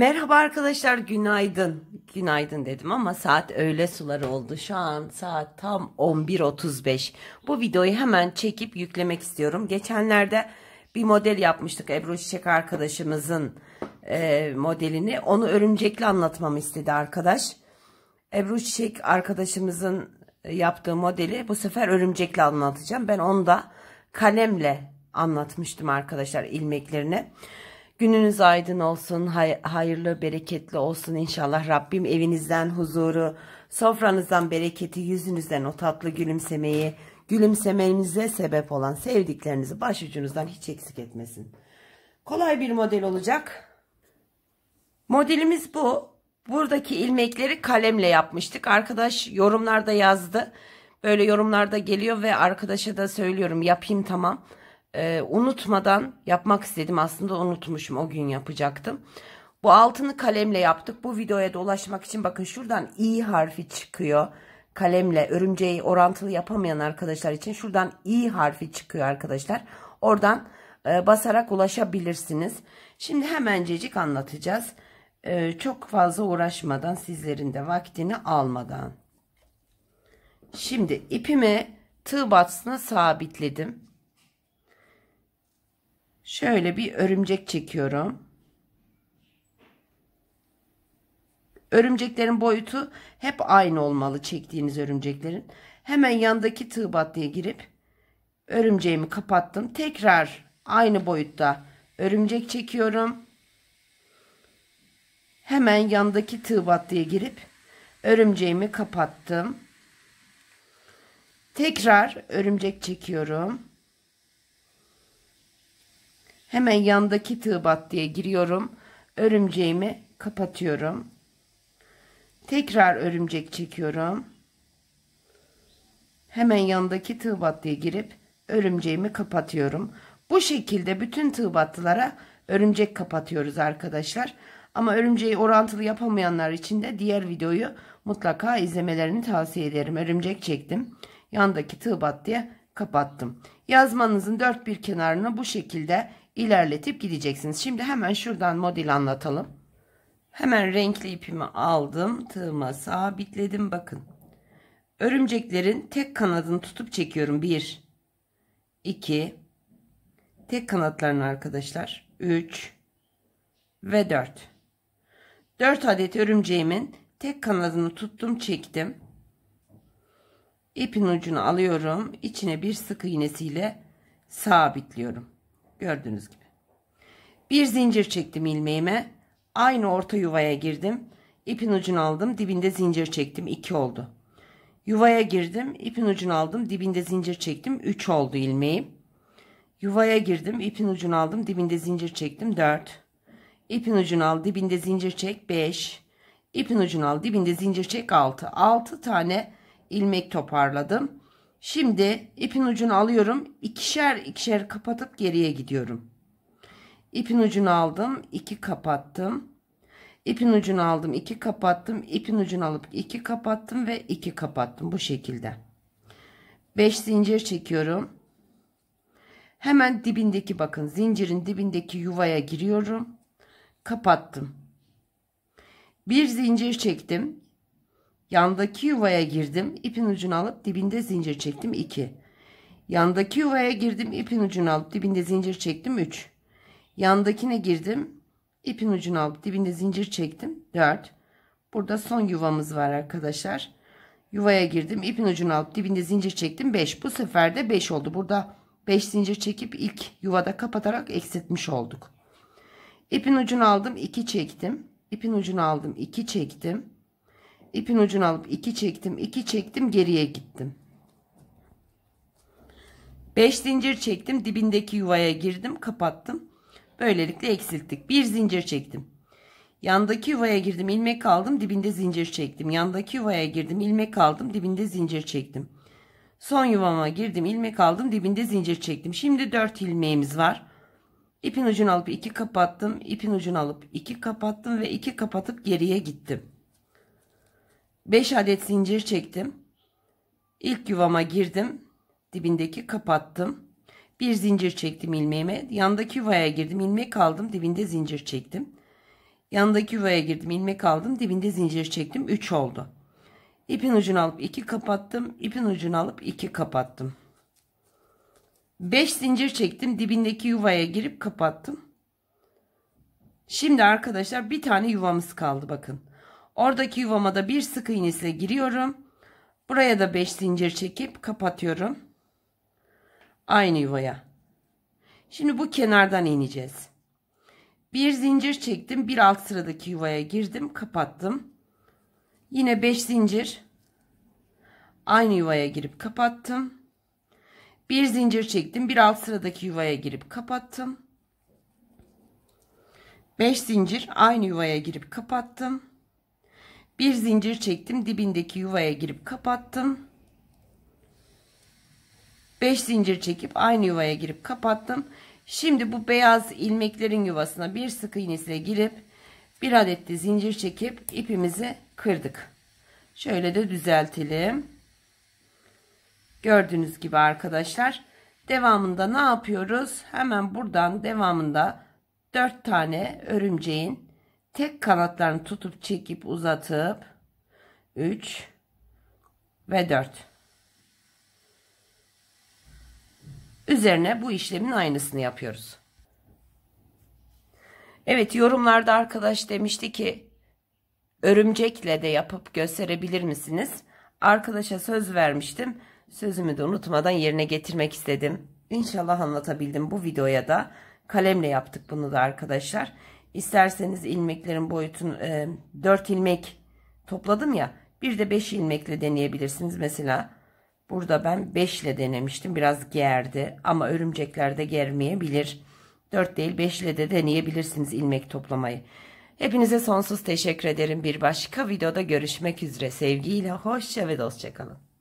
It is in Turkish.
Merhaba arkadaşlar günaydın. Günaydın dedim ama saat öğle suları oldu. Şu an saat tam 11.35. Bu videoyu hemen çekip yüklemek istiyorum. Geçenlerde bir model yapmıştık Ebru Çiçek arkadaşımızın e, modelini. Onu örümcekli anlatmamı istedi arkadaş. Ebru Çiçek arkadaşımızın yaptığı modeli bu sefer örümcekli anlatacağım. Ben onu da kalemle anlatmıştım arkadaşlar ilmeklerini. Gününüz aydın olsun, hay hayırlı, bereketli olsun inşallah. Rabbim evinizden huzuru, sofranızdan bereketi, yüzünüzden o tatlı gülümsemeyi, gülümsemenize sebep olan sevdiklerinizi başucunuzdan hiç eksik etmesin. Kolay bir model olacak. Modelimiz bu. Buradaki ilmekleri kalemle yapmıştık. Arkadaş yorumlarda yazdı. Böyle yorumlarda geliyor ve arkadaşa da söylüyorum yapayım tamam. Tamam e, unutmadan yapmak istedim. Aslında unutmuşum o gün yapacaktım. Bu altını kalemle yaptık. Bu videoya dolaşmak için bakın şuradan i harfi çıkıyor. Kalemle örümceği orantılı yapamayan arkadaşlar için şuradan i harfi çıkıyor arkadaşlar. Oradan e, basarak ulaşabilirsiniz. Şimdi hemencecik anlatacağız. E, çok fazla uğraşmadan sizlerin de vaktini almadan. Şimdi ipimi tığ batısına sabitledim. Şöyle bir örümcek çekiyorum. Örümceklerin boyutu hep aynı olmalı çektiğiniz örümceklerin. Hemen yandaki tığ battıya girip örümceğimi kapattım. Tekrar aynı boyutta örümcek çekiyorum. Hemen yandaki tığ battıya girip örümceğimi kapattım. Tekrar örümcek çekiyorum. Hemen yandaki tığbat diye giriyorum. Örümceğimi kapatıyorum. Tekrar örümcek çekiyorum. Hemen yandaki tığbat diye girip örümceğimi kapatıyorum. Bu şekilde bütün tığbatlılara örümcek kapatıyoruz arkadaşlar. Ama örümceği orantılı yapamayanlar için de diğer videoyu mutlaka izlemelerini tavsiye ederim. Örümcek çektim. Yandaki tığ bat diye kapattım. Yazmanızın dört bir kenarını bu şekilde ilerletip gideceksiniz. Şimdi hemen şuradan model anlatalım. Hemen renkli ipimi aldım. Tığıma sabitledim. Bakın. Örümceklerin tek kanadını tutup çekiyorum. 1 2 Tek kanatlarını arkadaşlar. 3 ve 4. 4 adet örümceğimin tek kanadını tuttum çektim. İpin ucunu alıyorum. içine bir sık iğnesiyle sabitliyorum. Gördüğünüz gibi. Bir zincir çektim ilmeğime. Aynı orta yuvaya girdim. İpin ucunu aldım. Dibinde zincir çektim. 2 oldu. Yuvaya girdim. ipin ucunu aldım. Dibinde zincir çektim. 3 oldu ilmeğim. Yuvaya girdim. ipin ucunu aldım. Dibinde zincir çektim. 4. İpin ucunu al. Dibinde zincir çek. 5. İpin ucunu al. Dibinde zincir çek. 6. 6 tane ilmek toparladım. Şimdi ipin ucunu alıyorum. ikişer ikişer kapatıp geriye gidiyorum. İpin ucunu aldım. iki kapattım. İpin ucunu aldım. iki kapattım. İpin ucunu alıp iki kapattım ve iki kapattım. Bu şekilde. 5 zincir çekiyorum. Hemen dibindeki bakın zincirin dibindeki yuvaya giriyorum. Kapattım. Bir zincir çektim. Yandaki yuvaya girdim. ipin ucunu alıp dibinde zincir çektim. 2. Yandaki yuvaya girdim. ipin ucunu alıp dibinde zincir çektim. 3. Yandakine girdim. ipin ucunu alıp dibinde zincir çektim. 4. Burada son yuvamız var arkadaşlar. Yuvaya girdim. ipin ucunu alıp dibinde zincir çektim. 5. Bu sefer de 5 oldu. Burada 5 zincir çekip ilk yuvada kapatarak eksiltmiş olduk. İpin ucunu aldım. 2 çektim. İpin ucunu aldım. 2 çektim. İpin ucunu alıp 2 çektim. 2 çektim geriye gittim. 5 zincir çektim. Dibindeki yuvaya girdim. Kapattım. Böylelikle eksilttik. 1 zincir çektim. Yandaki yuvaya girdim. ilmek aldım. Dibinde zincir çektim. Yandaki yuvaya girdim. ilmek aldım. Dibinde zincir çektim. Son yuvama girdim. ilmek aldım. Dibinde zincir çektim. Şimdi 4 ilmeğimiz var. İpin ucunu alıp 2 kapattım. ipin ucunu alıp 2 kapattım ve 2 kapatıp geriye gittim. 5 adet zincir çektim. İlk yuvama girdim. Dibindeki kapattım. Bir zincir çektim ilmeğime. Yandaki yuvaya girdim. ilmek aldım. Dibinde zincir çektim. Yandaki yuvaya girdim. ilmek aldım. Dibinde zincir çektim. 3 oldu. İpin ucunu alıp 2 kapattım. İpin ucunu alıp 2 kapattım. 5 zincir çektim. Dibindeki yuvaya girip kapattım. Şimdi arkadaşlar bir tane yuvamız kaldı bakın. Oradaki yuvama da bir sık iğnesine giriyorum. Buraya da 5 zincir çekip kapatıyorum. Aynı yuvaya. Şimdi bu kenardan ineceğiz. Bir zincir çektim. Bir alt sıradaki yuvaya girdim. Kapattım. Yine 5 zincir. Aynı yuvaya girip kapattım. Bir zincir çektim. Bir alt sıradaki yuvaya girip kapattım. 5 zincir aynı yuvaya girip kapattım. Bir zincir çektim. Dibindeki yuvaya girip kapattım. 5 zincir çekip aynı yuvaya girip kapattım. Şimdi bu beyaz ilmeklerin yuvasına bir sık iğnesiyle girip bir adet de zincir çekip ipimizi kırdık. Şöyle de düzeltelim. Gördüğünüz gibi arkadaşlar devamında ne yapıyoruz? Hemen buradan devamında 4 tane örümceğin tek kanatlarını tutup çekip uzatıp 3 ve 4 üzerine bu işlemin aynısını yapıyoruz. Evet yorumlarda arkadaş demişti ki örümcekle de yapıp gösterebilir misiniz? Arkadaşa söz vermiştim. Sözümü de unutmadan yerine getirmek istedim. İnşallah anlatabildim bu videoya da. Kalemle yaptık bunu da arkadaşlar. İsterseniz ilmeklerin boyutunu e, 4 ilmek topladım ya. Bir de 5 ilmekle deneyebilirsiniz. Mesela burada ben 5 ile denemiştim. Biraz gerdi ama örümceklerde germeyebilir. 4 değil 5 ile de deneyebilirsiniz ilmek toplamayı. Hepinize sonsuz teşekkür ederim. Bir başka videoda görüşmek üzere. Sevgiyle, hoşça ve dostça kalın.